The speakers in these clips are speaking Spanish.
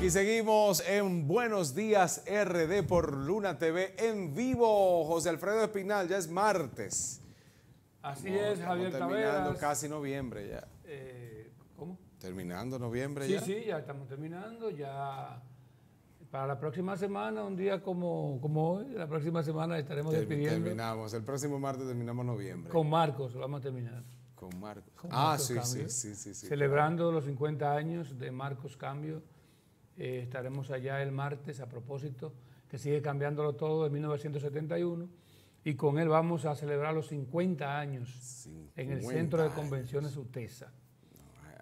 Y seguimos en Buenos Días RD por Luna TV en vivo. José Alfredo Espinal, ya es martes. Así es, Javier Terminando casi noviembre ya. Eh, ¿Cómo? Terminando noviembre ya. Sí, sí, ya estamos terminando. Ya para la próxima semana, un día como, como hoy, la próxima semana estaremos despidiendo. Terminamos, el próximo martes terminamos noviembre. Con Marcos, vamos a terminar. Con Marcos. ah, sí, sí, sí, sí, Celebrando los 50 años de Marcos Cambio eh, estaremos allá el martes a propósito, que sigue cambiándolo todo de 1971. Y con él vamos a celebrar los 50 años en el Centro de Convenciones UTESA.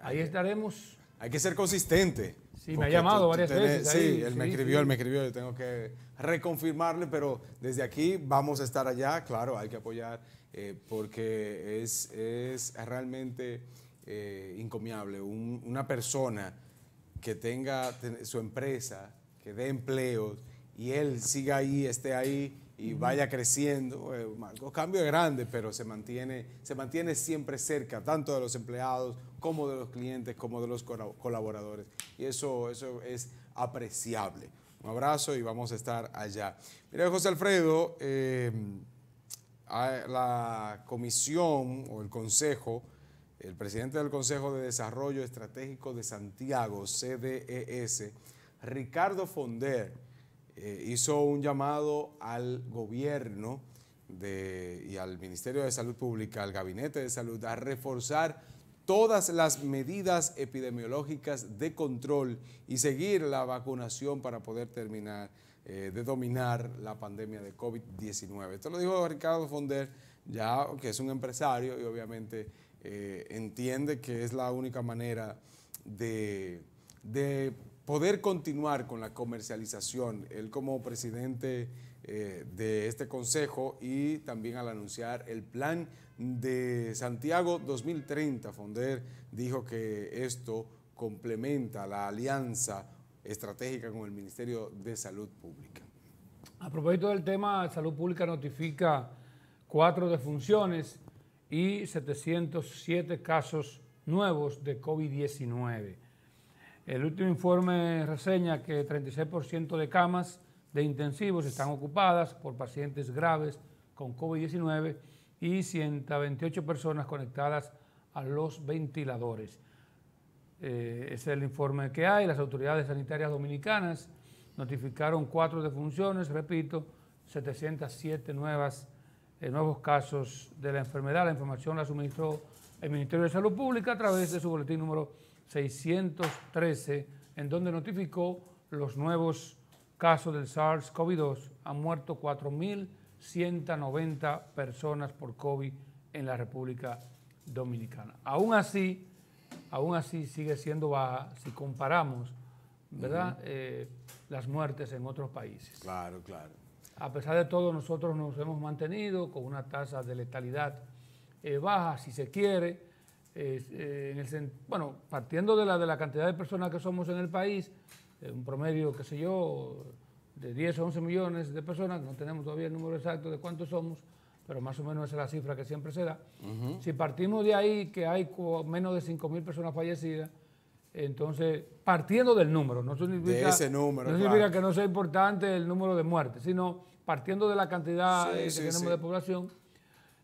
ahí estaremos. Hay que ser consistente. Sí, me ha llamado varias veces. sí, él me escribió, él me escribió, yo tengo que reconfirmarle, pero desde aquí vamos a estar allá, claro, hay que apoyar, eh, porque es, realmente eh, encomiable una persona que tenga su empresa, que dé empleos y él siga ahí, esté ahí y vaya creciendo. Marcos eh, cambio es grande, pero se mantiene, se mantiene siempre cerca, tanto de los empleados como de los clientes, como de los colaboradores. Y eso, eso es apreciable. Un abrazo y vamos a estar allá. Mira, José Alfredo, eh, la comisión o el consejo el presidente del Consejo de Desarrollo Estratégico de Santiago, CDES, Ricardo Fonder, eh, hizo un llamado al gobierno y al Ministerio de Salud Pública, al Gabinete de Salud, a reforzar todas las medidas epidemiológicas de control y seguir la vacunación para poder terminar eh, de dominar la pandemia de COVID-19. Esto lo dijo Ricardo Fonder, ya que es un empresario y obviamente eh, entiende que es la única manera de, poder continuar con la comercialización. Él como presidente eh, de este consejo y también al anunciar el plan de Santiago 2030, Fonder dijo que esto complementa la alianza estratégica con el Ministerio de Salud Pública. A propósito del tema, Salud Pública notifica cuatro defunciones y 707 casos nuevos de COVID-19. El último informe reseña que 36% de camas de intensivos están ocupadas por pacientes graves con COVID-19 y 128 personas conectadas a los ventiladores. Eh, es el informe que hay. Las autoridades sanitarias dominicanas notificaron cuatro defunciones, repito, 707 nuevas nuevos casos de la enfermedad. La información la suministró el Ministerio de Salud Pública a través de su boletín número 613, en donde notificó los nuevos casos del SARS-CoV-2. Han muerto 4.190 personas por COVID en la República Dominicana. Aún así, aún así sigue siendo baja si comparamos ¿verdad? Eh, las muertes en otros países. Claro, claro. A pesar de todo, nosotros nos hemos mantenido con una tasa de letalidad eh, baja, si se quiere, eh, en el, bueno, partiendo de la, de la cantidad de personas que somos en el país, eh, un promedio, qué sé yo, de 10 o 11 millones de personas, no tenemos todavía el número exacto de cuántos somos, pero más o menos esa es la cifra que siempre se da. Si partimos de ahí que hay menos de mil personas fallecidas, entonces, partiendo del número, no significa, significa que no sea importante el número de muertes, sino partiendo de la cantidad eh, que tenemos de población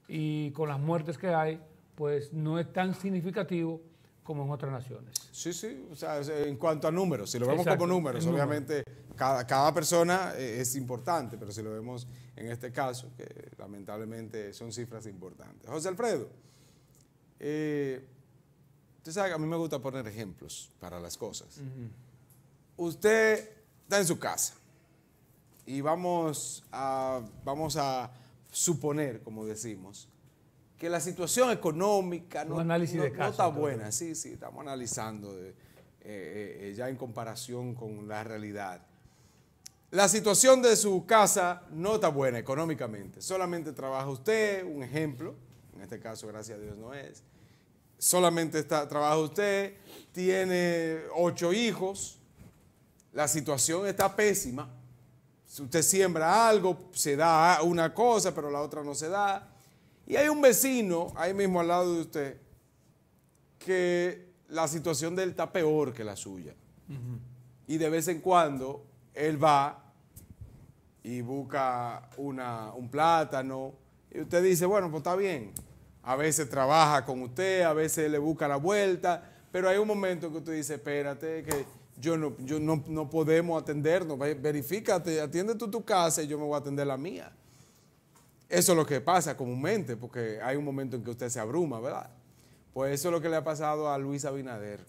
y con las muertes que hay, pues no es tan significativo como en otras naciones. Sí, sí, o sea, eh, en cuanto a números, si lo vemos como números, obviamente cada, persona eh, es importante, pero si lo vemos en este caso, que lamentablemente son cifras importantes. José Alfredo, Usted sabe que a mí me gusta poner ejemplos para las cosas. Usted está en su casa y vamos a, vamos a suponer, como decimos, que la situación económica no, está buena. Sí, sí, estamos analizando eh, eh, eh, ya en comparación con la realidad. La situación de su casa no está buena económicamente. Solamente trabaja usted, un ejemplo, en este caso, gracias a Dios no es solamente está, trabaja usted, tiene ocho hijos, la situación está pésima. Si usted siembra algo, se da una cosa, pero la otra no se da. Y hay un vecino ahí mismo al lado de usted que la situación de él está peor que la suya. Y de vez en cuando él va y busca un plátano. Y usted dice, bueno, pues está bien, a veces trabaja con usted, a veces le busca la vuelta, pero hay un momento que usted dice, espérate, que yo no, yo no, podemos atendernos, verifícate, atiende tú tu casa y yo me voy a atender la mía. Eso es lo que pasa comúnmente, porque hay un momento en que usted se abruma, ¿verdad? Pues eso es lo que le ha pasado a Luis Abinader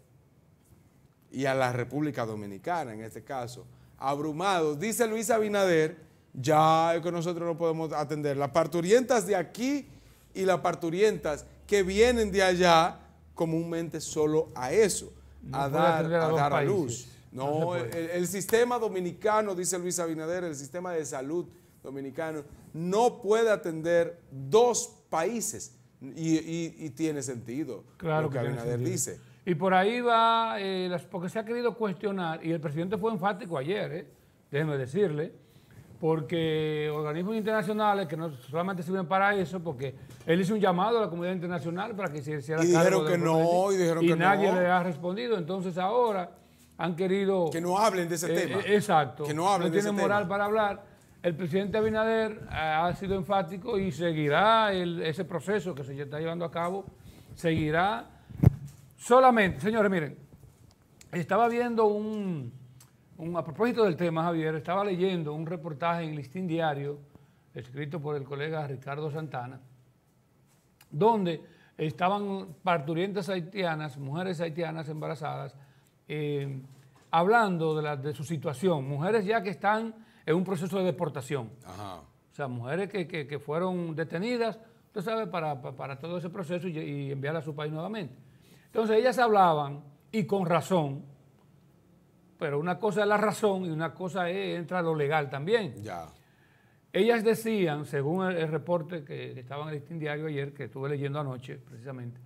y a la República Dominicana, en este caso. Abrumados, dice Luis Abinader, ya que nosotros no podemos atender. Las parturientas de aquí y las parturientas que vienen de allá comúnmente solo a eso, a dar a, luz. No, el, sistema dominicano, dice Luis Abinader, el sistema de salud dominicano no puede atender dos países y, tiene sentido claro lo que, Abinader dice. Y por ahí va, eh, porque se ha querido cuestionar, y el presidente fue enfático ayer, eh, déjeme decirle, porque organismos internacionales que no solamente sirven para eso, porque él hizo un llamado a la comunidad internacional para que se hiciera y dijeron que no, y dijeron y que nadie le ha respondido. Entonces ahora han querido... Que no hablen de ese eh, tema. Eh, exacto. Que no hablen de ese No tienen moral para hablar. El presidente Abinader eh, ha sido enfático y seguirá ese proceso que se está llevando a cabo, seguirá solamente... Señores, miren, estaba viendo un a propósito del tema, Javier, estaba leyendo un reportaje en Listín Diario, escrito por el colega Ricardo Santana, donde estaban parturientas haitianas, mujeres haitianas embarazadas, eh, hablando de, su situación, mujeres ya que están en un proceso de deportación. O sea, mujeres que, fueron detenidas, usted sabe, para, para, todo ese proceso y, enviar a su país nuevamente. Entonces ellas hablaban, y con razón, pero una cosa es la razón y una cosa es, entra lo legal también. Ya. Ellas decían, según el, reporte que, estaba en el listín diario ayer, que estuve leyendo anoche precisamente,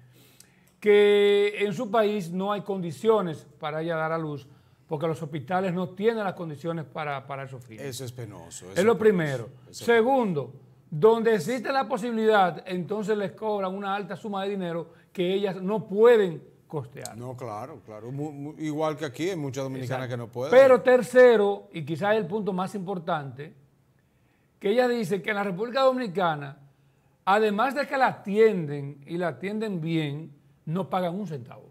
que en su país no hay condiciones para ella dar a luz porque los hospitales no tienen las condiciones para, para Eso es penoso. es lo primero. Segundo, donde existe la posibilidad, entonces les cobran una alta suma de dinero que ellas no pueden no, claro, claro. igual que aquí hay muchas dominicanas que no pueden. Pero tercero, y quizás el punto más importante, que ella dice que en la República Dominicana, además de que la atienden y la atienden bien, no pagan un centavo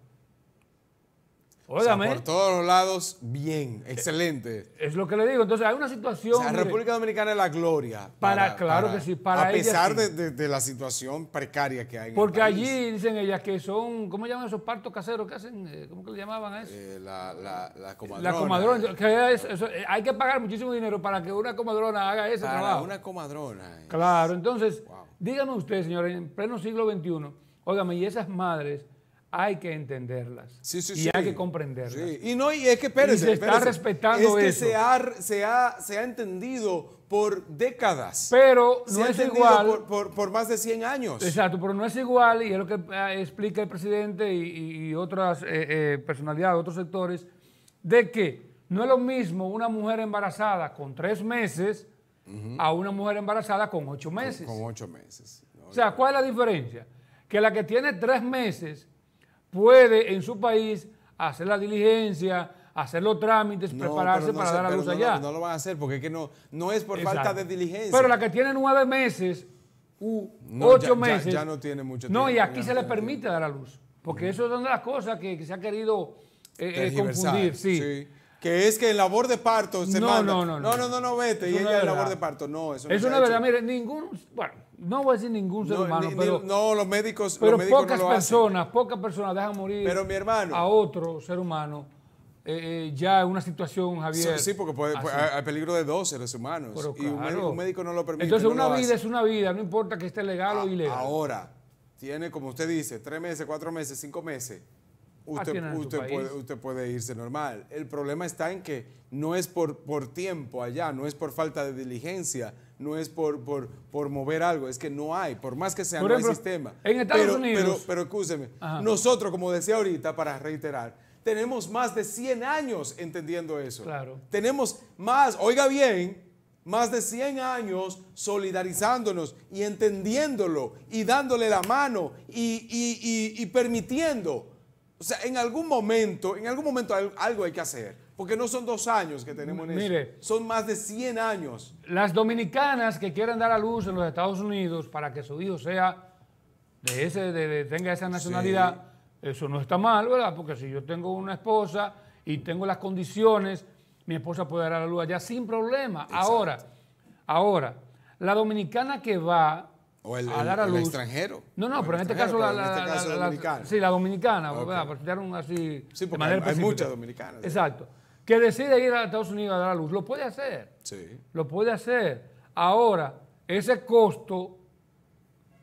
por todos los lados, bien, excelente. Es lo que le digo. Entonces, hay una situación. en la República Dominicana es la gloria. Para, claro que sí, para A pesar de, la situación precaria que hay. Porque allí dicen ellas que son, ¿cómo llaman esos partos caseros que hacen? Eh, ¿Cómo que le llamaban a eso? Eh, la, comadrona. La comadrona. Eh, hay que pagar muchísimo dinero para que una comadrona haga ese para trabajo. Una comadrona. Claro, entonces, dígame usted, ustedes, señores, en pleno siglo XXI, óigame, y esas madres hay que entenderlas sí, sí, y hay que comprenderlas. Y no, es que se está respetando es que eso. Se, ha, entendido por décadas. Pero no ha es igual. Por, más de 100 años. Exacto, pero no es igual, y es lo que ah, explica el presidente y, otras personalidades eh, eh, de personalidades, otros sectores, de que no es lo mismo una mujer embarazada con tres meses a una mujer embarazada con ocho meses. Con, ocho meses. o sea, ¿cuál es la diferencia? Que la que tiene tres meses puede en su país hacer la diligencia, hacer los trámites, prepararse para dar a luz allá. No, lo van a hacer porque es que no, no es por falta de diligencia. Pero la que tiene nueve meses u ocho meses. Ya, no tiene mucho tiempo. No, y aquí se le permite dar a luz. Porque eso es una de las cosas que, se ha querido eh, eh, confundir. sí. Que es que en labor de parto se no, No, no, no. No, no, vete. y ella en labor de parto. No, eso no Es una verdad. Mire, ningún. Bueno, no voy a decir ningún ser humano, pero, no, los médicos, pero pocas personas, pocas personas dejan morir a otro ser humano eh, eh, ya en una situación, Javier. Sí, porque puede, hay peligro de dos seres humanos y un, médico, no lo permite. Entonces una vida es una vida, no importa que esté legal o ilegal. Ahora, tiene, como usted dice, tres meses, cuatro meses, cinco meses. Usted, puede, usted, puede, irse normal. El problema está en que no es por, por tiempo allá, no es por falta de diligencia, no es por, por, mover algo, es que no hay, por más que sea, por no sistema. En Estados pero, Unidos. Pero, escúcheme, nosotros, como decía ahorita, para reiterar, tenemos más de 100 años entendiendo eso. Claro. Tenemos más, oiga bien, más de 100 años solidarizándonos y entendiéndolo y dándole la mano y, y permitiendo. O sea, en algún momento, en algún momento algo hay que hacer. Porque no son dos años que tenemos en Mire, Son más de 100 años. Las dominicanas que quieren dar a luz en los Estados Unidos para que su hijo sea de ese, tenga esa nacionalidad, eso no está mal, ¿verdad? Porque si yo tengo una esposa y tengo las condiciones, mi esposa puede dar a luz allá sin problema. Ahora, ahora, la dominicana que va a dar a ¿O el extranjero. No, no, pero en este, este caso la, la, dominicana. Sí, la dominicana, ¿verdad? Así, sí, porque hay muchas dominicanas. Exacto que decide ir a Estados Unidos a dar a luz, lo puede hacer. Sí. Lo puede hacer. Ahora, ese costo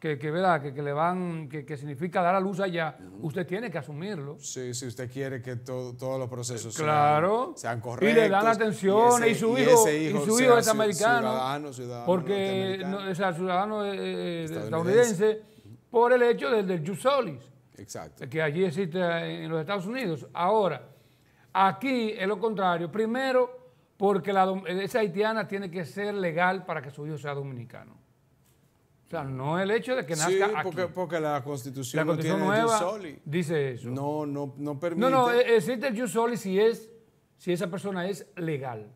que, que, le van, que, significa dar a luz allá, usted tiene que asumirlo. Sí, si usted quiere que todos los procesos claro, sean, correctos. Y le dan atención y, su hijo, y su hijo es americano. porque es ciudadano eh, eh, eh, estadounidense, por el hecho del, del solis. Exacto. Que allí existe en los Estados Unidos. Ahora, Aquí es lo contrario. Primero, porque esa haitiana tiene que ser legal para que su hijo sea dominicano. O sea, no el hecho de que nazca sí, porque, la Constitución, nueva dice eso. No, no, no permite. No, no, e-, existe el Jusoli si es si esa persona es legal.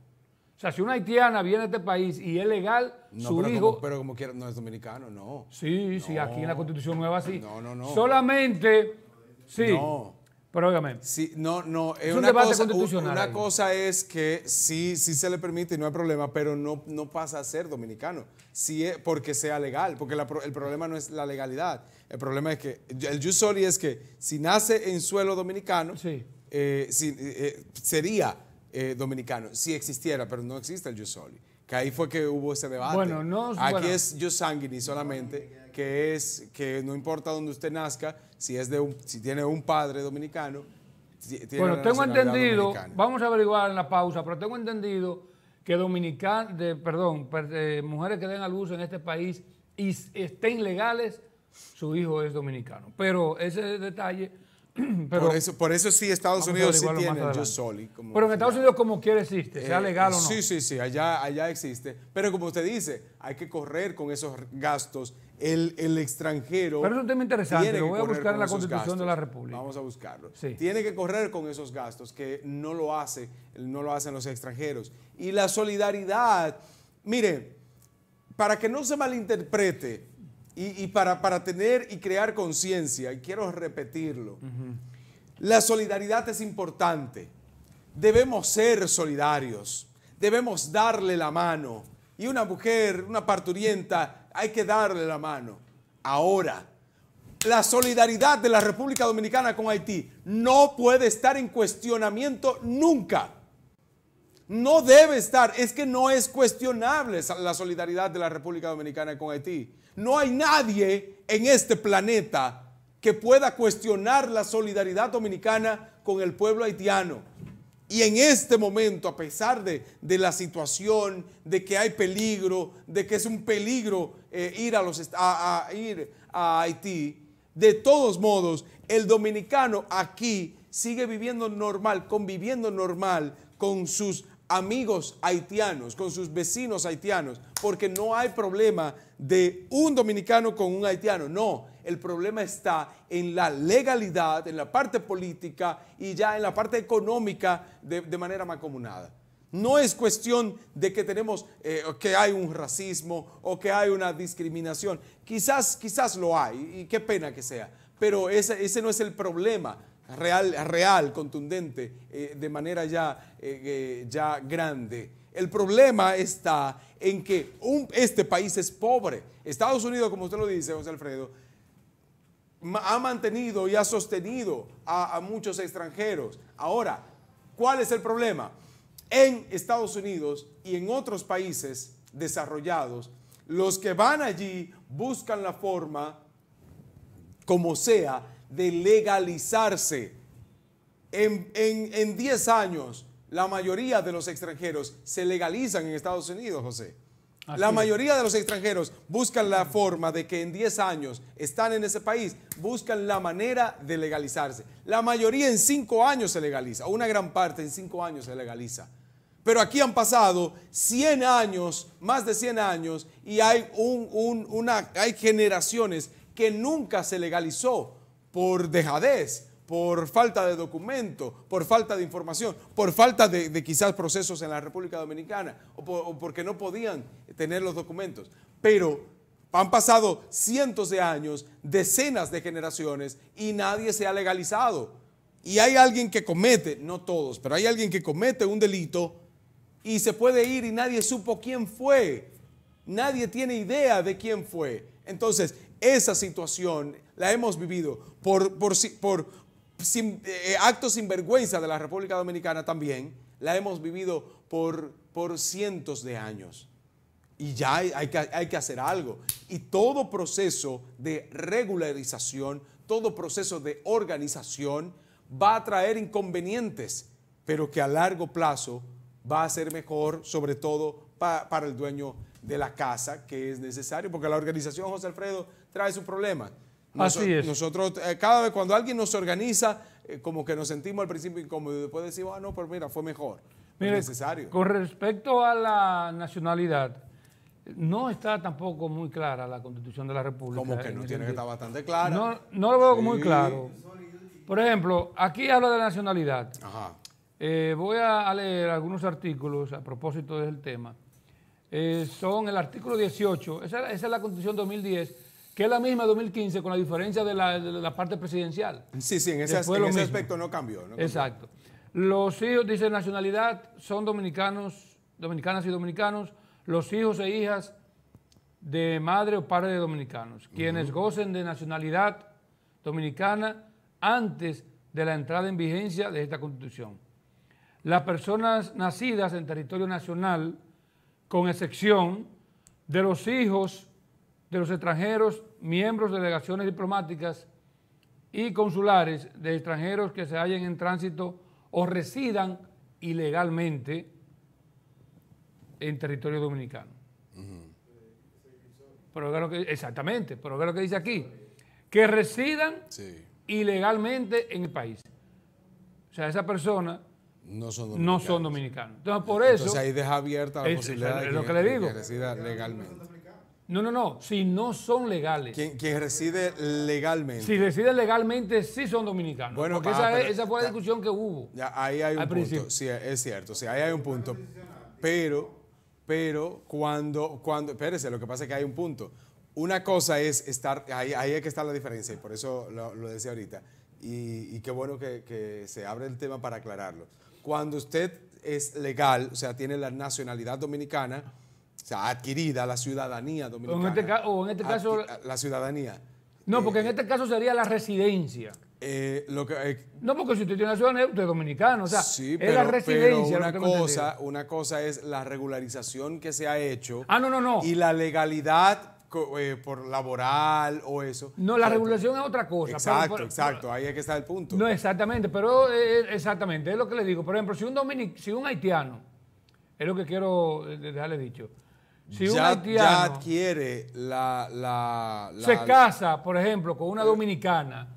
O sea, si una haitiana viene a este país y es legal, su hijo... pero como quiera, no es dominicano, no. Sí, sí, aquí en la Constitución Nueva sí. No, no, no. Solamente, sí. No. Pero obviamente. Sí, no, no, es, eh, un una debate cosa, constitucional. Una cosa es que sí, sí se le permite y no hay problema, pero no, no pasa a ser dominicano. Sí es eh, porque sea legal, porque el problema no es la legalidad. El problema es que el jus es que si nace en suelo dominicano, eh, sería dominicano, si existiera, pero no existe el jus Que ahí fue que hubo ese debate. Bueno, no, Aquí es jus sanguini solamente que es que no importa dónde usted nazca, si, es de un, si tiene un padre dominicano. bueno, tengo entendido, vamos a averiguar en la pausa, pero tengo entendido que dominican, de, perdón, eh, mujeres que den al uso en este país y estén legales, su hijo es dominicano. Pero ese detalle... Pero, por, eso, por eso sí Estados Unidos sí tiene el pero en Estados Unidos como quiera existe, sea eh, legal o no. Sí, sí, sí, allá, allá existe. Pero como usted dice, hay que correr con esos gastos el, extranjero. Pero es un tema interesante, lo voy a buscar en la Constitución de la República. Vamos a buscarlo. Tiene que correr con esos gastos, que no lo, hace, no lo hacen los extranjeros. Y la solidaridad, mire, para que no se malinterprete y, para, para, tener y crear conciencia, y quiero repetirlo, la solidaridad es importante. Debemos ser solidarios, debemos darle la mano. Y una mujer, una parturienta, hay que darle la mano. Ahora, la solidaridad de la República Dominicana con Haití no puede estar en cuestionamiento nunca. No debe estar, es que no es cuestionable la solidaridad de la República Dominicana con Haití. No hay nadie en este planeta que pueda cuestionar la solidaridad dominicana con el pueblo haitiano. Y en este momento, a pesar de, la situación, de que hay peligro, de que es un peligro eh, ir, a los, ir a Haití, de todos modos, el dominicano aquí sigue viviendo normal, conviviendo normal con sus amigos haitianos, con sus vecinos haitianos, porque no hay problema de un dominicano con un haitiano, no el problema está en la legalidad, en la parte política y ya en la parte económica de, manera manera comunada. No es cuestión de que tenemos, eh, que hay un racismo o que hay una discriminación. Quizás, quizás lo hay y qué pena que sea, pero ese, no es el problema real, real contundente, eh, de manera ya, eh, ya grande. El problema está en que este país es pobre. Estados Unidos, como usted lo dice, José Alfredo, ha mantenido y ha sostenido a, muchos extranjeros. Ahora, ¿cuál es el problema? En Estados Unidos y en otros países desarrollados, los que van allí buscan la forma, como sea, de legalizarse. En 10 años, la mayoría de los extranjeros se legalizan en Estados Unidos, José la mayoría de los extranjeros buscan la forma de que en 10 años están en ese país, buscan la manera de legalizarse. La mayoría en 5 años se legaliza, una gran parte en 5 años se legaliza. Pero aquí han pasado 100 años, más de 100 años, y hay, un, una, hay generaciones que nunca se legalizó por dejadez, por falta de documento, por falta de información, por falta de, quizás procesos en la República Dominicana, o porque no podían tener los documentos. Pero han pasado cientos de años, decenas de generaciones y nadie se ha legalizado. Y hay alguien que comete, no todos, pero hay alguien que comete un delito y se puede ir y nadie supo quién fue. Nadie tiene idea de quién fue. Entonces, esa situación la hemos vivido por, por, por eh, sin, vergüenza de la República Dominicana también, la hemos vivido por, por cientos de años y ya hay, que, hay que hacer algo. Y todo proceso de regularización, todo proceso de organización va a traer inconvenientes, pero que a largo plazo va a ser mejor, sobre todo para el dueño de la casa, que es necesario, porque la organización, José Alfredo, trae su problema. Así es. Nosotros, eh, cada vez cuando alguien nos organiza, eh, como que nos sentimos al principio incómodos, y después decimos, ah, no, pero mira, fue mejor. necesario. Con respecto a la nacionalidad, no está tampoco muy clara la Constitución de la República. Como que no tiene que estar bastante clara. No, lo veo muy claro. Por ejemplo, aquí habla de nacionalidad. Eh, voy a leer algunos artículos a propósito del tema. Eh, son el artículo 18, esa, es la Constitución 2010, que es la misma 2015 con la diferencia de la, parte presidencial. Sí, sí, en ese, aspecto no cambió, no Exacto. Los hijos, dicen nacionalidad, son dominicanos, dominicanas y dominicanos los hijos e hijas de madre o padre de dominicanos, quienes gocen de nacionalidad dominicana antes de la entrada en vigencia de esta Constitución. Las personas nacidas en territorio nacional, con excepción de los hijos de los extranjeros, miembros de delegaciones diplomáticas y consulares de extranjeros que se hallen en tránsito o residan ilegalmente en territorio dominicano. pero exactamente, pero ve lo que dice aquí, que residan ilegalmente en el país. O sea, esa persona no son dominicanos. Entonces, por Entonces, eso... ahí deja abierta la posibilidad de que, resida legalmente. No, no, no. Si no son legales. Quien, reside legalmente. Si reside legalmente, sí son dominicanos. Bueno, ah, esa, fue la discusión que hubo. Ya, ahí hay un punto. es cierto. Sí, ahí hay un punto. Pero pero cuando, cuando, espérese, lo que pasa es que hay un punto. Una cosa es estar, ahí, ahí es que está la diferencia, y por eso lo, decía ahorita, y, qué bueno que, se abre el tema para aclararlo. Cuando usted es legal, o sea, tiene la nacionalidad dominicana, o sea, adquirida la ciudadanía este dominicana. O en este, caso... La ciudadanía. No, porque en eh, este caso sería la residencia. Eh, eh, no, porque si usted tiene la ciudadanía, usted es dominicano, o sea, sí, es la residencia. una, cosa, una cosa es la regularización que se ha hecho ah, no, no, no. y la legalidad eh, por laboral o eso. No, la regulación es otra cosa. Exacto, exacto, ahí es que está el punto. No, exactamente, pero exactamente, es lo que le digo. Por ejemplo, si un, dominic, si un haitiano, es lo que quiero dejarle dicho, si un haitiano adquiere la... Se casa, por ejemplo, con una dominicana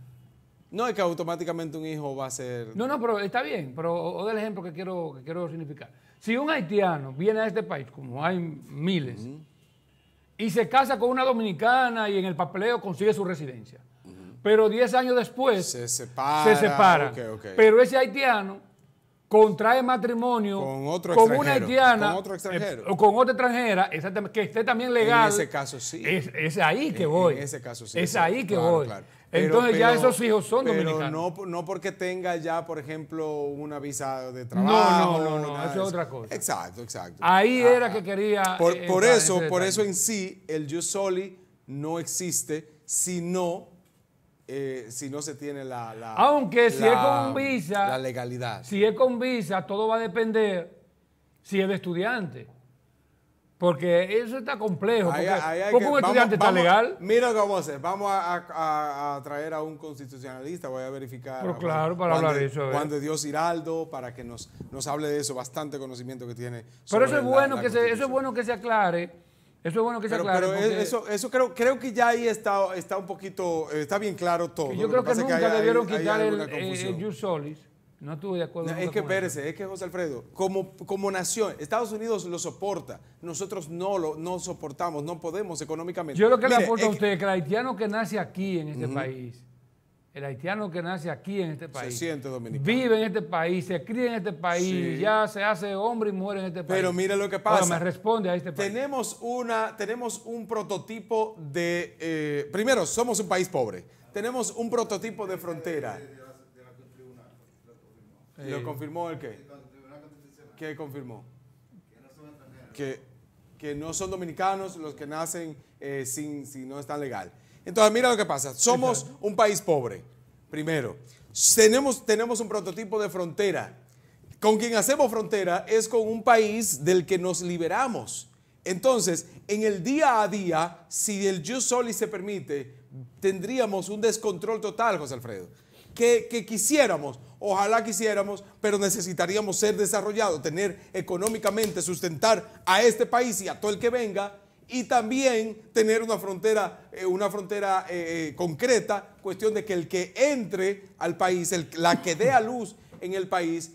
no es que automáticamente un hijo va a ser... No, no, pero está bien, pero o del ejemplo que quiero, quiero significar. Si un haitiano viene a este país, como hay miles, y se casa con una dominicana y en el papeleo consigue su residencia, pero 10 años después se separa. Pero ese haitiano contrae matrimonio con, otro una haitiana eh, o con otra extranjera que esté también legal. En ese caso sí. Es, ahí que voy. En, ese caso sí. Es, ahí que voy. Claro. Entonces ya esos hijos son dominicanos. No, no porque tenga ya, por ejemplo, una visa de trabajo. No, no, no, eso es otra cosa. Exacto, exacto. Ahí ah, era que ah. quería. Por, eh, eso, por eso en sí, el jus soli no existe si no, eh, si no se tiene la, la Aunque si es con visa. La legalidad. Si es con visa, todo va a depender si es de estudiante. Porque eso está complejo. porque, un estudiante está legal. Mira cómo se, vamos a traer a un constitucionalista. Voy a verificar. Pero claro, para hablar de eso. Juan de Dios Hiraldo, para que nos, nos hable de eso. Bastante conocimiento que tiene. pero eso es, bueno que se, eso es bueno que se aclare. Eso es bueno que se aclare. Pero eso, creo, creo que ya ahí está, está un poquito, eh, está bien claro todo. Yo creo que, nunca debieron quitar el, eh, el, el Jus Solis no estuve de acuerdo. es que espérese, es que José Alfredo, como, como nación, Estados Unidos lo soporta, nosotros no lo no soportamos, no podemos económicamente. Yo lo que le aporto a usted es que el haitiano que nace aquí en este país, el haitiano que nace aquí en este país, se vive en este país, se cría en este país, ya se hace hombre y muere en este país. Pero mire lo que pasa. me responde a este país. Tenemos, una, tenemos un prototipo de. Eh, primero, somos un país pobre. Tenemos un prototipo de frontera ¿Lo eh, confirmó el qué? ¿Qué confirmó? Que no son dominicanos los que nacen eh, sin, si no están legal. Entonces, mira lo que pasa. Somos un país pobre, primero. Tenemos, tenemos un prototipo de frontera. Con quien hacemos frontera es con un país del que nos liberamos. Entonces, en el día a día, si el jus soli se permite, tendríamos un descontrol total, José Alfredo que, quisiéramos. Ojalá quisiéramos, pero necesitaríamos ser desarrollados, tener económicamente, sustentar a este país y a todo el que venga y también tener una frontera, eh, una frontera eh, eh, concreta, cuestión de que el que entre al país, la que dé a luz en el país,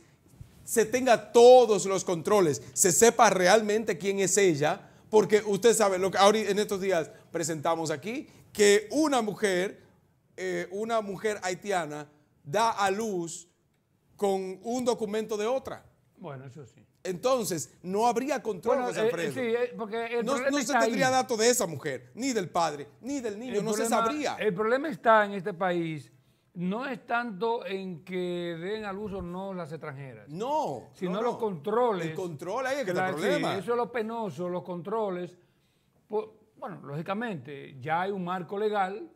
se tenga todos los controles, se sepa realmente quién es ella, porque usted sabe, lo que ahora en estos días presentamos aquí, que una mujer eh, una mujer haitiana da a luz con un documento de otra. Bueno, eso sí. Entonces, no habría control, porque no, se tendría dato de esa mujer, ni del padre, ni del niño, no se sabría. El problema está en este país, no es tanto en que den a luz o no las extranjeras. No. Sino los controles. El control ahí es el problema. eso es lo penoso, los controles. Pues, bueno, lógicamente, ya hay un marco legal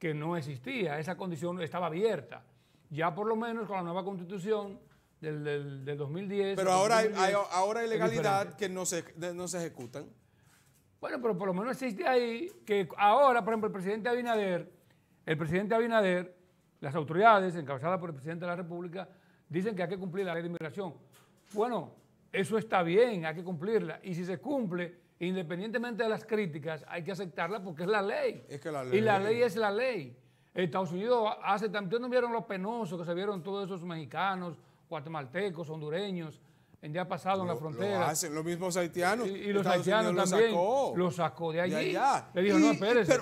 que no existía, esa condición estaba abierta. Ya por lo menos con la nueva constitución del, 2010. Pero ahora, hay, ahora legalidad que no se, no se ejecutan. Bueno, pero por lo menos existe ahí que ahora, por ejemplo, el presidente Abinader, el presidente Abinader, las autoridades encabezadas por el presidente de la República, dicen que hay que cumplir la ley de inmigración. Bueno, eso está bien, hay que cumplirla. Y si se cumple, independientemente de las críticas, hay que aceptarla porque es la ley. Y la ley es la ley. Estados Unidos hace tanto, no vieron lo penoso que se vieron todos esos mexicanos, guatemaltecos, hondureños, el día pasado en la frontera. Lo hacen los haitianos. Y, los haitianos también. Lo sacó, de allí. Le no,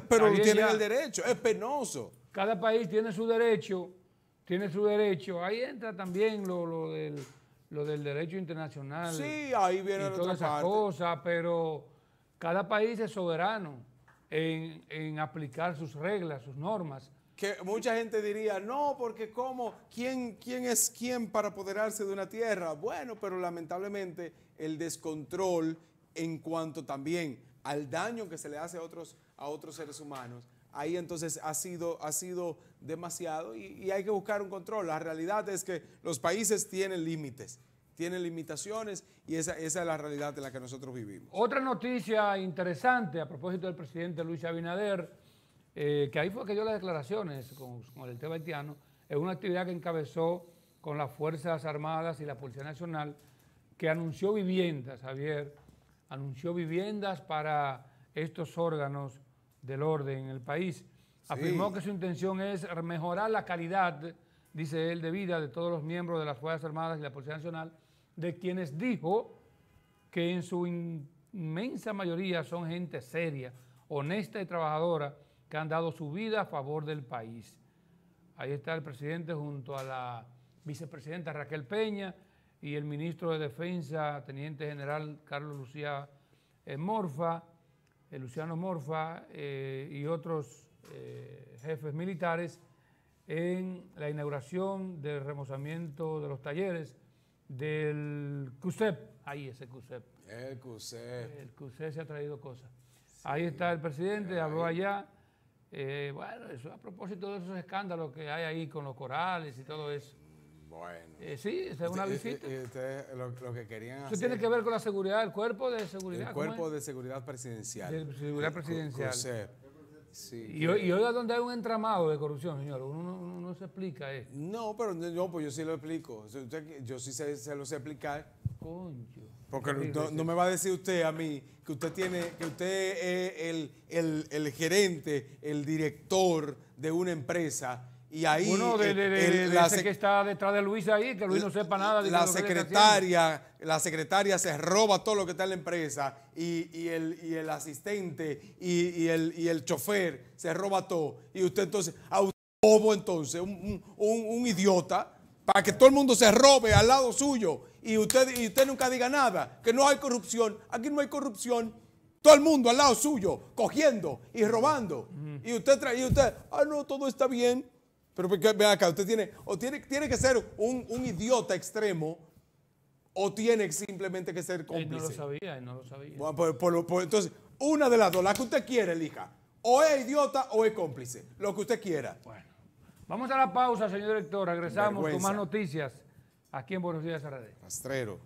Pero, tienen el derecho, es penoso. Cada país tiene su derecho, tiene su derecho. Ahí entra también lo del lo del derecho internacional. Sí, ahí viene y toda otra Cosa, pero cada país es soberano en, en aplicar sus reglas, sus normas. Que mucha gente diría, no, porque ¿cómo? ¿Quién, ¿Quién es quién para apoderarse de una tierra? Bueno, pero lamentablemente el descontrol en cuanto también al daño que se le hace a otros, a otros seres humanos, ahí entonces ha sido, ha sido demasiado y, hay que buscar un control. La realidad es que los países tienen límites, tienen limitaciones y esa, es la realidad en la que nosotros vivimos. Otra noticia interesante a propósito del presidente Luis Abinader, eh, que ahí fue que dio las declaraciones con, con el tema haitiano, es una actividad que encabezó con las Fuerzas Armadas y la Policía Nacional, que anunció viviendas, Javier, anunció viviendas para estos órganos del orden en el país afirmó que su intención es mejorar la calidad, dice él, de vida de todos los miembros de las Fuerzas Armadas y la Policía Nacional, de quienes dijo que en su inmensa mayoría son gente seria, honesta y trabajadora, que han dado su vida a favor del país. Ahí está el presidente junto a la vicepresidenta Raquel Peña y el ministro de Defensa, teniente general Carlos Lucía eh, Morfa, eh, Luciano Morfa eh, y otros eh, jefes militares en la inauguración del remozamiento de los talleres del CUSEP. Ahí ese CUSEP. El CUSEP. El CUSEP se ha traído cosas. Ahí está el presidente, habló allá. Eh, bueno, eso a propósito de esos escándalos que hay ahí con los corales y todo eso. Mm, bueno. Eh, sí, es una este, visita. Y, este, este lo, que querían tiene que ver con la seguridad, del cuerpo de seguridad. El cuerpo de seguridad presidencial. De seguridad presidencial y, oiga donde hay un entramado de corrupción, señor. Uno, no se explica esto. No, pero pues yo sí lo explico. Yo sí se, lo sé explicar. Porque no, me va a decir usted a mí que usted tiene, que usted es el, el, el gerente, el director de una empresa y ahí. Uno de, que está detrás de Luis ahí, que Luis no sepa nada de la secretaria, La secretaria se roba todo lo que está en la empresa y, el, asistente y, el, chofer se roba todo. Y usted entonces, a un entonces, un, idiota, para que todo el mundo se robe al lado suyo y usted, y usted nunca diga nada, que no hay corrupción, aquí no hay corrupción. Todo el mundo al lado suyo, cogiendo y robando. Y usted, y usted, ah, no, todo está bien. Pero pues, vea acá, usted tiene, o tiene, tiene que ser un, idiota extremo o tiene simplemente que ser cómplice. Él no lo sabía, él no lo sabía. entonces, una de las dos, la que usted quiera, elija. O es idiota o es cómplice, lo que usted quiera. Bueno, vamos a la pausa, señor director. Regresamos con más noticias aquí en Buenos Días Arade. Rastrero.